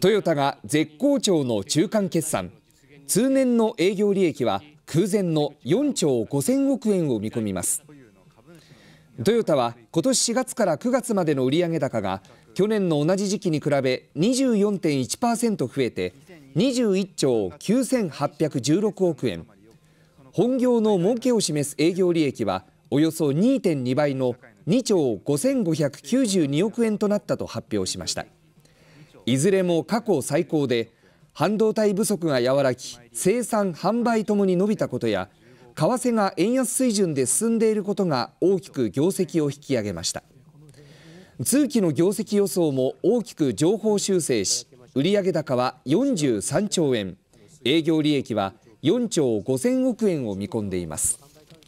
トヨタが絶好調の中間決算通年の営業利益は空前の4兆5000億円を見込みますトヨタは今年4月から9月までの売上高が去年の同じ時期に比べ24.1%増えて21兆9816億円本業の儲けを示す営業利益はおよそ2.2倍の2兆5592億円となったと発表しました。いずれも過去最高で半導体不足が和らぎ生産・販売ともに伸びたことや為替が円安水準で進んでいることが大きく業績を引き上げました通期の業績予想も大きく上方修正し売上高は43兆円営業利益は4兆5000億円を見込んでいます